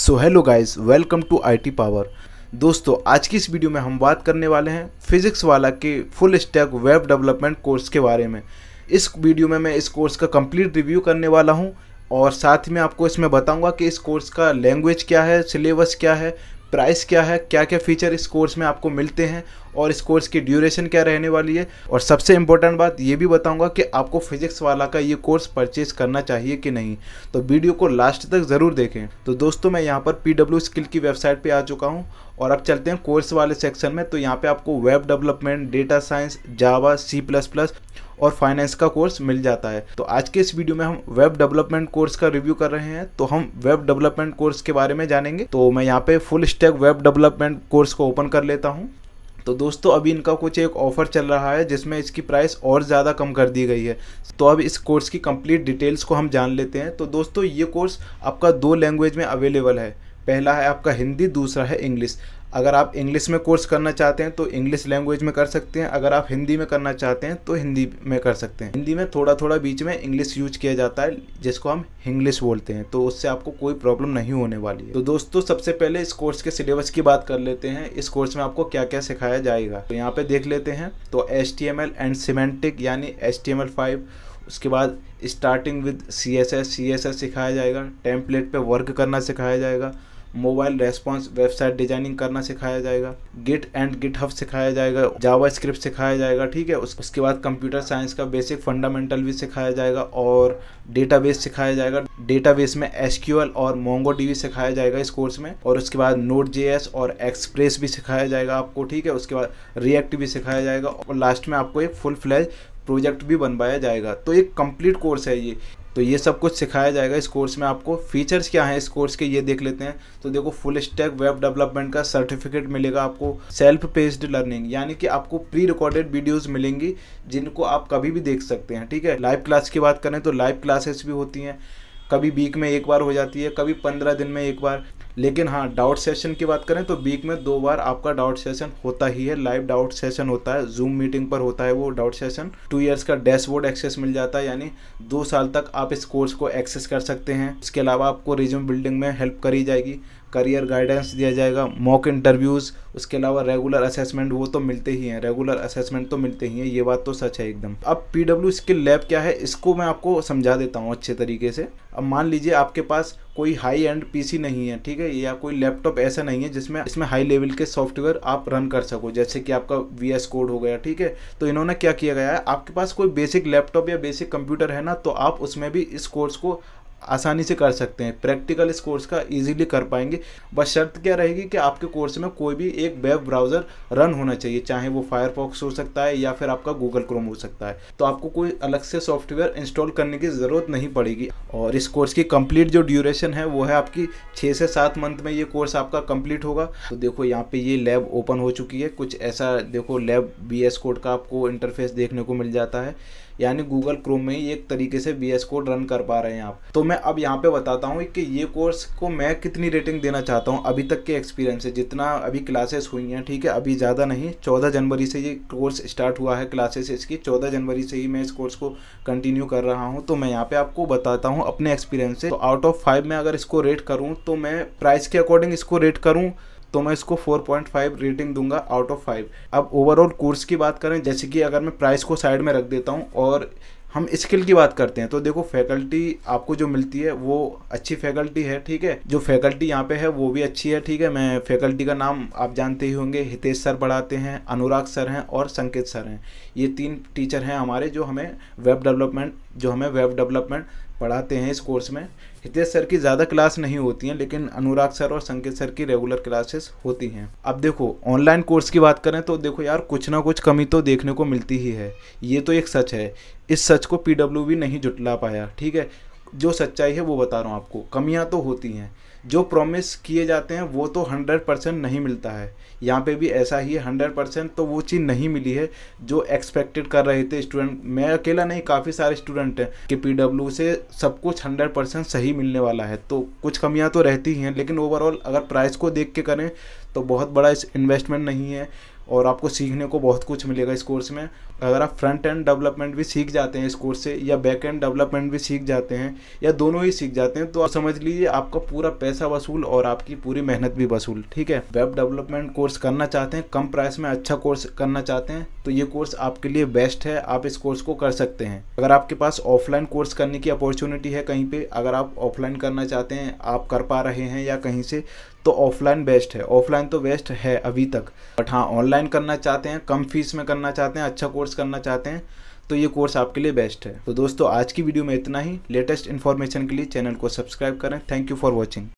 so hello guys welcome to IT power दोस्तों आज की इस वीडियो में हम बात करने वाले हैं फिजिक्स वाला के full stack web development course के बारे में इस वीडियो में मैं इस कोर्स का कंप्लीट रिव्यू करने वाला हूं और साथ में आपको इसमें बताऊंगा कि इस कोर्स का लैंग्वेज क्या है सिलेबस क्या है प्राइस क्या है क्या क्या फीचर इस कोर्स में आपको मिलते हैं और इस कोर्स की ड्यूरेशन क्या रहने वाली है और सबसे इम्पोर्टेंट बात ये भी बताऊंगा कि आपको फिजिक्स वाला का ये कोर्स परचेज करना चाहिए कि नहीं तो वीडियो को लास्ट तक ज़रूर देखें तो दोस्तों मैं यहाँ पर पी डब्ल्यू स्किल की वेबसाइट पर आ चुका हूँ और अब चलते हैं कोर्स वाले सेक्शन में तो यहाँ पर आपको web development data science Java C plus plus और फाइनेंस का कोर्स मिल जाता है तो आज के इस वीडियो में हम वेब डेवलपमेंट कोर्स का रिव्यू कर रहे हैं तो हम वेब डेवलपमेंट कोर्स के बारे में जानेंगे तो मैं यहाँ पे full stack web development course को ओपन कर लेता हूँ तो दोस्तों अभी इनका कुछ एक ऑफर चल रहा है जिसमें इसकी प्राइस और ज़्यादा कम कर दी गई है तो अब इस कोर्स की कंप्लीट डिटेल्स को हम जान लेते हैं तो दोस्तों ये कोर्स आपका दो लैंग्वेज में अवेलेबल है पहला है आपका हिंदी दूसरा है इंग्लिश अगर आप इंग्लिश में कोर्स करना चाहते हैं तो इंग्लिश लैंग्वेज में कर सकते हैं अगर आप हिंदी में करना चाहते हैं तो हिंदी में कर सकते हैं हिंदी में थोड़ा थोड़ा बीच में इंग्लिश यूज किया जाता है जिसको हम इंग्लिश बोलते हैं तो उससे आपको कोई प्रॉब्लम नहीं होने वाली है तो दोस्तों सबसे पहले इस कोर्स के सिलेबस की बात कर लेते हैं इस कोर्स में आपको क्या क्या सिखाया जाएगा तो यहाँ पे देख लेते हैं तो एच एंड सीमेंटिक यानी एच टी उसके बाद starting with C S S C S S सिखाया जाएगा टेम्पलेट पर वर्क करना सिखाया जाएगा मोबाइल रेस्पॉन्स वेबसाइट डिजाइनिंग करना सिखाया जाएगा गिट एंड गिट हब सिखाया जाएगा जावा स्क्रिप्ट सिखाया जाएगा ठीक है उस, उसके बाद कंप्यूटर साइंस का बेसिक फंडामेंटल भी सिखाया जाएगा और डेटाबेस सिखाया जाएगा डेटा में एस और मोंगो सिखाया जाएगा इस कोर्स में और उसके बाद नोट जे और एक्सप्रेस भी सिखाया जाएगा आपको ठीक है उसके बाद रिएक्ट भी सिखाया जाएगा और लास्ट में आपको एक फुल फ्लैज प्रोजेक्ट भी बनवाया जाएगा तो एक कंप्लीट कोर्स है ये तो ये सब कुछ सिखाया जाएगा इस कोर्स में आपको फीचर्स क्या हैं इस कोर्स के ये देख लेते हैं तो देखो फुल स्टैक वेब डेवलपमेंट का सर्टिफिकेट मिलेगा आपको सेल्फ पेस्ड लर्निंग यानी कि आपको प्री रिकॉर्डेड वीडियोस मिलेंगी जिनको आप कभी भी देख सकते हैं ठीक है लाइव क्लास की बात करें तो लाइव क्लासेस भी होती हैं कभी वीक में एक बार हो जाती है कभी पंद्रह दिन में एक बार लेकिन हाँ डाउट सेशन की बात करें तो वीक में दो बार आपका डाउट सेशन होता ही है लाइव डाउट सेशन होता है जूम मीटिंग पर होता है वो डाउट सेशन टू ईयर्स का डैशबोर्ड एक्सेस मिल जाता है यानी दो साल तक आप इस कोर्स को एक्सेस कर सकते हैं इसके अलावा आपको रिज्यूम बिल्डिंग में हेल्प करी जाएगी करियर गाइडेंस दिया जाएगा मॉक इंटरव्यूज़ उसके अलावा रेगुलर असेसमेंट वो तो मिलते ही हैं रेगुलर असेसमेंट तो मिलते ही हैं ये बात तो सच है एकदम अब पी डब्ल्यू स्किल लैब क्या है इसको मैं आपको समझा देता हूँ अच्छे तरीके से अब मान लीजिए आपके पास कोई हाई एंड पीसी नहीं है ठीक है या कोई लैपटॉप ऐसा नहीं है जिसमें इसमें हाई लेवल के सॉफ्टवेयर आप रन कर सको जैसे कि आपका वी एस कोड हो गया ठीक है तो इन्होंने क्या किया गया है आपके पास कोई बेसिक लैपटॉप या बेसिक कंप्यूटर है ना तो आप उसमें भी इस कोर्स को आसानी से कर सकते हैं प्रैक्टिकल इस कोर्स का इजीली कर पाएंगे बस शर्त क्या रहेगी कि आपके कोर्स में कोई भी एक वेब ब्राउज़र रन होना चाहिए चाहे वो फायरफॉक्स हो सकता है या फिर आपका गूगल क्रोम हो सकता है तो आपको कोई अलग से सॉफ्टवेयर इंस्टॉल करने की ज़रूरत नहीं पड़ेगी और इस कोर्स की कंप्लीट जो ड्यूरेशन है वो है आपकी छः से सात मंथ में ये कोर्स आपका कंप्लीट होगा तो देखो यहाँ पे ये लैब ओपन हो चुकी है कुछ ऐसा देखो लैब बी कोड का आपको इंटरफेस देखने को मिल जाता है यानी गूगल क्रोम में ही एक तरीके से वी कोड रन कर पा रहे हैं आप तो मैं अब यहाँ पे बताता हूँ कि ये कोर्स को मैं कितनी रेटिंग देना चाहता हूँ अभी तक के एक्सपीरियंस से जितना अभी क्लासेस हुई हैं ठीक है अभी ज़्यादा नहीं चौदह जनवरी से ये कोर्स स्टार्ट हुआ है क्लासेस इसकी चौदह जनवरी से ही मैं इस कोर्स को कंटिन्यू कर रहा हूँ तो मैं यहाँ पे आपको बताता हूँ अपने एक्सपीरियंस से तो आउट ऑफ फाइव में अगर इसको रेट करूँ तो मैं प्राइस के अकॉर्डिंग इसको रेट करूँ तो मैं इसको 4.5 रेटिंग दूंगा आउट ऑफ 5 अब ओवरऑल कोर्स की बात करें जैसे कि अगर मैं प्राइस को साइड में रख देता हूँ और हम स्किल की बात करते हैं तो देखो फैकल्टी आपको जो मिलती है वो अच्छी फैकल्टी है ठीक है जो फैकल्टी यहाँ पे है वो भी अच्छी है ठीक है मैं फैकल्टी का नाम आप जानते ही होंगे हितेश सर पढ़ाते हैं अनुराग सर हैं और संकेत सर हैं ये तीन टीचर हैं हमारे जो हमें वेब डेवलपमेंट जो हमें वेब डेवलपमेंट पढ़ाते हैं इस कोर्स में हितेश सर की ज़्यादा क्लास नहीं होती हैं लेकिन अनुराग सर और संकेत सर की रेगुलर क्लासेस होती हैं अब देखो ऑनलाइन कोर्स की बात करें तो देखो यार कुछ ना कुछ कमी तो देखने को मिलती ही है ये तो एक सच है इस सच को पी नहीं जुटला पाया ठीक है जो सच्चाई है वो बता रहा हूँ आपको कमियाँ तो होती हैं जो प्रॉमिस किए जाते हैं वो तो हंड्रेड परसेंट नहीं मिलता है यहाँ पे भी ऐसा ही है हंड्रेड परसेंट तो वो चीज़ नहीं मिली है जो एक्सपेक्टेड कर रहे थे स्टूडेंट मैं अकेला नहीं काफ़ी सारे स्टूडेंट हैं कि पी से सब कुछ हंड्रेड परसेंट सही मिलने वाला है तो कुछ कमियाँ तो रहती ही हैं लेकिन ओवरऑल अगर प्राइस को देख के करें तो बहुत बड़ा इन्वेस्टमेंट नहीं है और आपको सीखने को बहुत कुछ मिलेगा इस कोर्स में अगर आप फ्रंट एंड डेवलपमेंट भी सीख जाते हैं इस कोर्स से या बैक एंड डेवलपमेंट भी सीख जाते हैं या दोनों ही सीख जाते हैं तो आप समझ लीजिए आपका पूरा पैसा वसूल और आपकी पूरी मेहनत भी वसूल ठीक है वेब डेवलपमेंट कोर्स करना चाहते हैं कम प्राइस में अच्छा कोर्स करना चाहते हैं तो ये कोर्स आपके लिए बेस्ट है आप इस कोर्स को कर सकते हैं अगर आपके पास ऑफलाइन कोर्स करने की अपॉर्चुनिटी है कहीं पर अगर आप ऑफलाइन करना चाहते हैं आप कर पा रहे हैं या कहीं से तो ऑफलाइन बेस्ट है ऑफलाइन तो बेस्ट है अभी तक बट हाँ ऑनलाइन करना चाहते हैं कम फीस में करना चाहते हैं अच्छा कोर्स करना चाहते हैं तो ये कोर्स आपके लिए बेस्ट है तो दोस्तों आज की वीडियो में इतना ही लेटेस्ट इन्फॉर्मेशन के लिए चैनल को सब्सक्राइब करें थैंक यू फॉर वॉचिंग